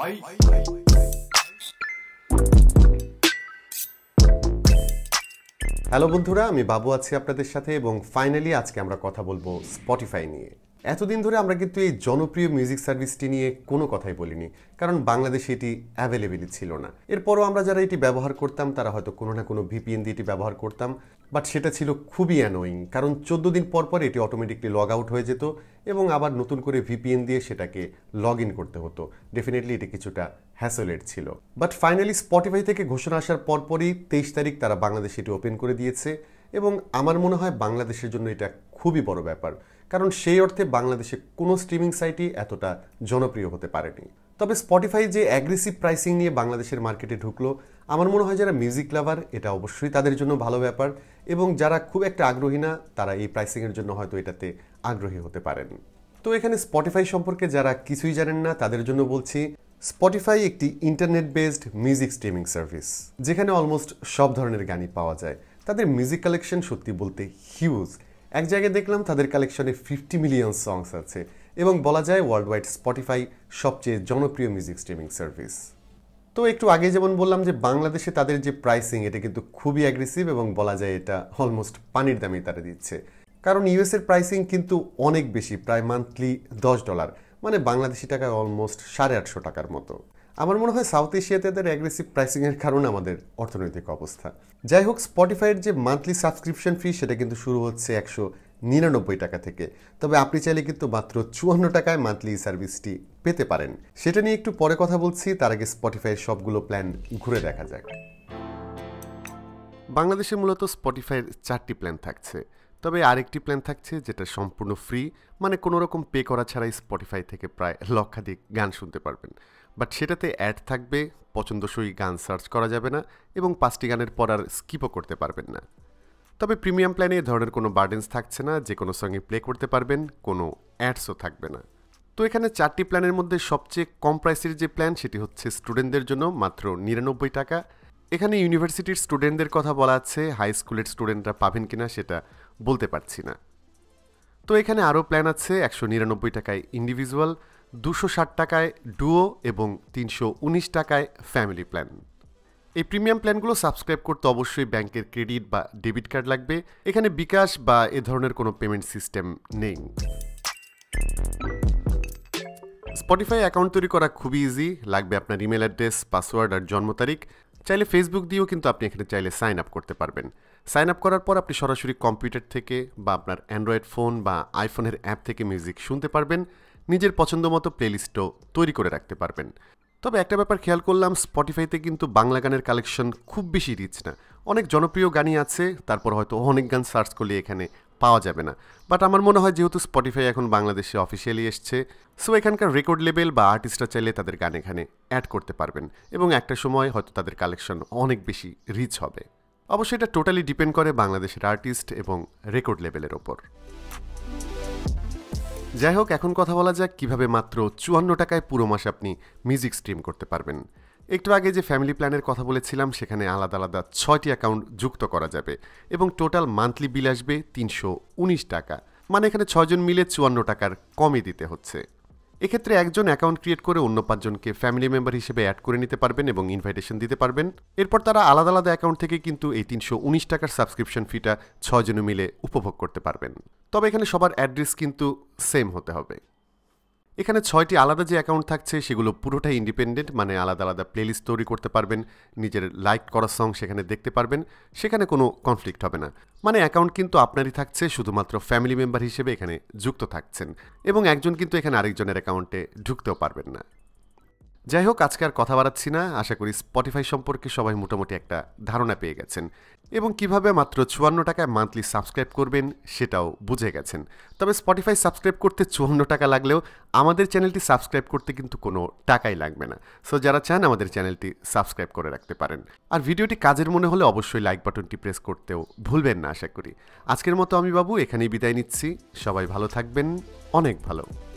hello বন্ধুরা আমি বাবু আছি আপনাদের সাথে এবং ফাইনালি আজকে আমরা কথা বলবো স্পটিফাই নিয়ে এতদিন ধরে আমরা কিন্তু এই জনপ্রিয় মিউজিক সার্ভিসটি নিয়ে কোনো কথাই বলিনি কারণ বাংলাদেশে এটি অ্যাভেলেবেলই ছিল না এরপরও আমরা যারা এটি ব্যবহার করতাম তারা হয়তো কোনো না কোনো ভিপিএন দিয়ে এটি ব্যবহার করতাম বাট সেটা ছিল খুবই অ্যানোয়িং কারণ চোদ্দ দিন পর পর এটি অটোমেটিকলি লগ আউট হয়ে যেত এবং আবার নতুন করে ভিপিএন দিয়ে সেটাকে লগ ইন করতে হতো ডেফিনেটলি এটি কিছুটা হ্যাসোলেট ছিল বাট ফাইনালি স্পটিফাই থেকে ঘোষণা আসার পরপরই তেইশ তারিখ তারা বাংলাদেশে এটি ওপেন করে দিয়েছে এবং আমার মনে হয় বাংলাদেশের জন্য এটা খুবই বড় ব্যাপার কারণ সেই অর্থে বাংলাদেশে কোনো স্ট্রিমিং সাইটই এতটা জনপ্রিয় হতে পারেনি তবে স্পটিফাই যে অ্যাগ্রেসিভ প্রাইসিং নিয়ে বাংলাদেশের মার্কেটে ঢুকলো আমার মনে হয় যারা মিউজিক লাভার এটা অবশ্যই তাদের জন্য ভালো ব্যাপার এবং যারা খুব একটা আগ্রহী না তারা এই প্রাইসিংয়ের জন্য হয়তো এটাতে আগ্রহী হতে পারেন তো এখানে স্পটিফাই সম্পর্কে যারা কিছুই জানেন না তাদের জন্য বলছি স্পটিফাই একটি internet based music streaming service যেখানে অলমোস্ট সব ধরনের গানই পাওয়া যায় তাদের মিউজিক কালেকশন সত্যি বলতে হিউজ এক জায়গায় দেখলাম তাদের কালেকশনে ফিফটি মিলিয়ন সংস আছে এবং বলা যায় ওয়ার্ল্ড ওয়াইড স্পটিফাই সবচেয়ে জনপ্রিয় মিউজিক স্ট্রিমিং সার্ভিস তো একটু আগে যেমন বললাম যে বাংলাদেশে তাদের যে প্রাইসিং এটা কিন্তু খুবই অ্যাগ্রেসিভ এবং বলা যায় এটা অলমোস্ট পানির দামে তারা দিচ্ছে কারণ ইউএসের প্রাইসিং কিন্তু অনেক বেশি প্রায় মান্থলি দশ ডলার মানে বাংলাদেশি টাকায় অলমোস্ট সাড়ে আটশো টাকার মতো আমার মনে হয় সাউথ এশিয়াতে তাদের অ্যাগ্রেসিভ প্রাইসিংয়ের কারণে আমাদের অর্থনৈতিক অবস্থা যাই হোক স্পটিফাইয়ের যে মান্থলি সাবস্ক্রিপশন ফি সেটা কিন্তু শুরু হচ্ছে একশো নিরানব্বই টাকা থেকে তবে আপনি চাইলে কিন্তু মাত্র চুয়ান্ন টাকায় মান্থলি সার্ভিসটি পেতে পারেন সেটা নিয়ে একটু পরে কথা বলছি তার আগে স্পটিফাইয়ের সবগুলো প্ল্যান ঘুরে দেখা যাক বাংলাদেশে মূলত স্পটিফাইয়ের চারটি প্ল্যান থাকছে তবে আরেকটি প্ল্যান থাকছে যেটা সম্পূর্ণ ফ্রি মানে কোনো রকম পে করা ছাড়াই স্পটিফাই থেকে প্রায় লক্ষাধিক গান শুনতে পারবেন বাট সেটাতে অ্যাড থাকবে পছন্দসই গান সার্চ করা যাবে না এবং পাঁচটি গানের পর আর স্কিপও করতে পারবেন না তবে প্রিমিয়াম প্ল্যানে এ ধরনের কোনো বার্ডেন্স থাকছে না যে কোনো সঙ্গে প্লে করতে পারবেন কোনো অ্যাডসও থাকবে না তো এখানে চারটি প্ল্যানের মধ্যে সবচেয়ে কম প্রাইসের যে প্ল্যান সেটি হচ্ছে স্টুডেন্টদের জন্য মাত্র নিরানব্বই টাকা এখানে ইউনিভার্সিটির স্টুডেন্টদের কথা বলা আছে হাই স্কুলের স্টুডেন্টরা পাবেন কিনা সেটা বলতে পারছি না তো এখানে আরও প্ল্যান আছে একশো নিরানব্বই টাকায় ইন্ডিভিজুয়াল দুশো ষাট টাকায় ডুও এবং তিনশো উনিশ টাকায় ফ্যামিলি প্ল্যান এই প্রিমিয়াম প্ল্যানগুলো সাবস্ক্রাইব করতে অবশ্যই ব্যাংকের ক্রেডিট বা ডেবিট কার্ড লাগবে এখানে বিকাশ বা এ ধরনের কোনো পেমেন্ট সিস্টেম নেই স্পটিফাই অ্যাকাউন্ট তৈরি করা খুবই ইজি লাগবে আপনার ইমেল অ্যাড্রেস পাসওয়ার্ড আর জন্ম তারিখ চাইলে ফেসবুক দিয়েও কিন্তু আপনি এখানে চাইলে সাইন আপ করতে পারবেন সাইন আপ করার পর আপনি সরাসরি কম্পিউটার থেকে বা আপনার অ্যান্ড্রয়েড ফোন বা আইফোনের অ্যাপ থেকে মিউজিক শুনতে পারবেন নিজের পছন্দ মতো প্লেলিস্টও তৈরি করে রাখতে পারবেন তবে একটা ব্যাপার খেয়াল করলাম স্পটিফাইতে কিন্তু বাংলা গানের কালেকশন খুব বেশি রিচ না অনেক জনপ্রিয় গানই আছে তারপর হয়তো অনেক গান সার্চ করলে এখানে পাওয়া যাবে না বাট আমার মনে হয় যেহেতু স্পটিফাই এখন বাংলাদেশে অফিসিয়ালি এসছে সো এখানকার রেকর্ড লেবেল বা আর্টিস্টরা চাইলে তাদের গান এখানে অ্যাড করতে পারবেন এবং একটা সময় হয়তো তাদের কালেকশন অনেক বেশি রিচ হবে অবশ্যই এটা টোটালি ডিপেন্ড করে বাংলাদেশের আর্টিস্ট এবং রেকর্ড লেভেলের ওপর যাই হোক এখন কথা বলা যাক কিভাবে মাত্র চুয়ান্ন টাকায় পুরো মাস আপনি মিউজিক স্ট্রিম করতে পারবেন একটু আগে যে ফ্যামিলি প্ল্যানের কথা বলেছিলাম সেখানে আলাদা আলাদা ছয়টি অ্যাকাউন্ট যুক্ত করা যাবে এবং টোটাল মান্থলি বিল আসবে তিনশো টাকা মানে এখানে ছয়জন মিলে চুয়ান্ন টাকার কমই দিতে হচ্ছে এক্ষেত্রে একজন অ্যাকাউন্ট ক্রিয়েট করে অন্য পাঁচজনকে ফ্যামিলি মেম্বার হিসেবে অ্যাড করে নিতে পারবেন এবং ইনভাইটেশন দিতে পারবেন এরপর তারা আলাদা আলাদা অ্যাকাউন্ট থেকে কিন্তু এই তিনশো উনিশ টাকার সাবস্ক্রিপশন ফিটা ছজনে মিলে উপভোগ করতে পারবেন তবে এখানে সবার অ্যাড্রেস কিন্তু সেম হতে হবে এখানে ছয়টি আলাদা যে অ্যাকাউন্ট থাকছে সেগুলো পুরোটাই ইন্ডিপেন্ডেন্ট মানে আলাদা আলাদা প্লেলিস্ট তৈরি করতে পারবেন নিজের লাইক করা সং সেখানে দেখতে পারবেন সেখানে কোনো কনফ্লিক্ট হবে না মানে অ্যাকাউন্ট কিন্তু আপনারই থাকছে শুধুমাত্র ফ্যামিলি মেম্বার হিসেবে এখানে যুক্ত থাকছেন এবং একজন কিন্তু এখানে আরেকজনের অ্যাকাউন্টে ঢুকতেও পারবেন না যাই হোক আজকে আর কথা বাড়াচ্ছি না আশা করি স্পটিফাই সম্পর্কে সবাই মোটামুটি একটা ধারণা পেয়ে গেছেন এবং কিভাবে মাত্র চুয়ান্ন টাকায় মান্থলি সাবস্ক্রাইব করবেন সেটাও বুঝে গেছেন তবে স্পটিফাই সাবস্ক্রাইব করতে চুয়ান্ন টাকা লাগলেও আমাদের চ্যানেলটি সাবস্ক্রাইব করতে কিন্তু কোনো টাকাই লাগবে না সো যারা চান আমাদের চ্যানেলটি সাবস্ক্রাইব করে রাখতে পারেন আর ভিডিওটি কাজের মনে হলে অবশ্যই লাইক বাটনটি প্রেস করতেও ভুলবেন না আশা করি আজকের মতো আমি বাবু এখানেই বিদায় নিচ্ছি সবাই ভালো থাকবেন অনেক ভালো